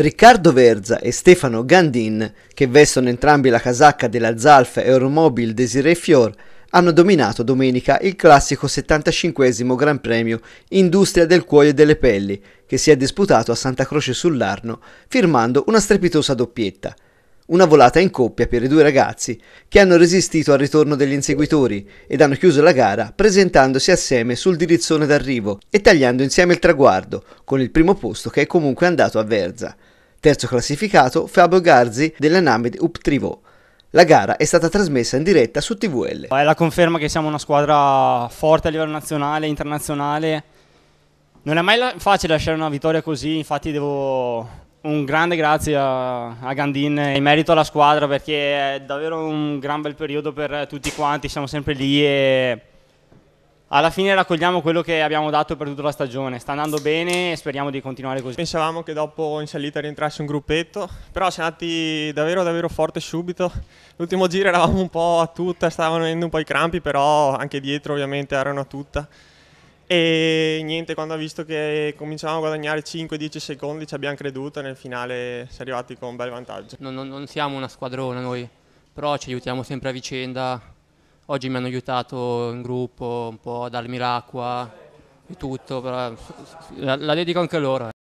Riccardo Verza e Stefano Gandin, che vestono entrambi la casacca della Zalf Euromobil Desiree Fior, hanno dominato domenica il classico 75 Gran Premio Industria del Cuoio e delle Pelli, che si è disputato a Santa Croce sull'Arno, firmando una strepitosa doppietta – una volata in coppia per i due ragazzi, che hanno resistito al ritorno degli inseguitori ed hanno chiuso la gara presentandosi assieme sul dirizzone d'arrivo e tagliando insieme il traguardo, con il primo posto che è comunque andato a Verza. Terzo classificato Fabio Garzi della Named Uptrivo. La gara è stata trasmessa in diretta su TVL. È la conferma che siamo una squadra forte a livello nazionale e internazionale. Non è mai facile lasciare una vittoria così, infatti devo un grande grazie a, a Gandin in merito alla squadra perché è davvero un gran bel periodo per tutti quanti, siamo sempre lì e alla fine raccogliamo quello che abbiamo dato per tutta la stagione. Sta andando bene e speriamo di continuare così. Pensavamo che dopo in salita rientrasse un gruppetto, però siamo andati davvero davvero forte subito. L'ultimo giro eravamo un po' a tutta, stavano venendo un po' i crampi, però anche dietro ovviamente erano a tutta. E niente, quando ha visto che cominciavamo a guadagnare 5-10 secondi ci abbiamo creduto e nel finale siamo arrivati con un bel vantaggio. Non, non, non siamo una squadrona noi, però ci aiutiamo sempre a vicenda. Oggi mi hanno aiutato in gruppo un po' a darmi l'acqua e tutto, la, la dedico anche a loro. Eh.